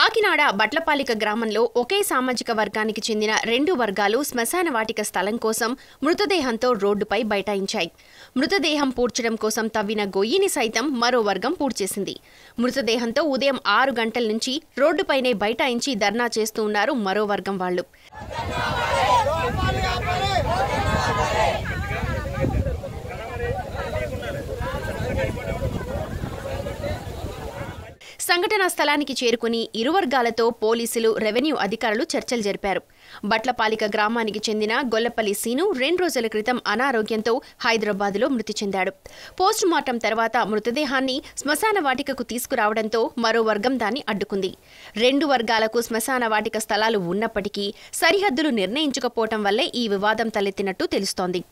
కాకినాడ బట్లపాలిక గ్రామంలో ఒకే సామాజిక వర్గానికి చెందిన రెండు వర్గాలు శ్మశాన వాటిక స్థలం కోసం మృతదేహంతో రోడ్డుపై బైఠాయించాయి మృతదేహం పూడ్చడం కోసం తవ్విన గొయ్యిని సైతం మరో వర్గం పూడ్చేసింది మృతదేహంతో ఉదయం ఆరు గంటల నుంచి రోడ్డుపైనే బైఠాయించి ధర్నా చేస్తూ ఉన్నారు మరో వర్గం వాళ్ళు సంఘటనా స్థలానికి చేరుకుని ఇరు వర్గాలతో పోలీసులు రెవెన్యూ అధికారులు చర్చలు జరిపారు బట్లపాలిక గ్రామానికి చెందిన గొల్లపల్లి సీను రెండు రోజుల క్రితం అనారోగ్యంతో హైదరాబాద్లో మృతి చెందాడు పోస్టు మార్టం తర్వాత మృతదేహాన్ని శ్మశాన వాటికకు తీసుకురావడంతో మరో వర్గం దాన్ని అడ్డుకుంది రెండు వర్గాలకు శ్మశాన వాటిక స్థలాలు ఉన్నప్పటికీ సరిహద్దులు నిర్ణయించకపోవటం వల్లే ఈ వివాదం తలెత్తినట్టు తెలుస్తోంది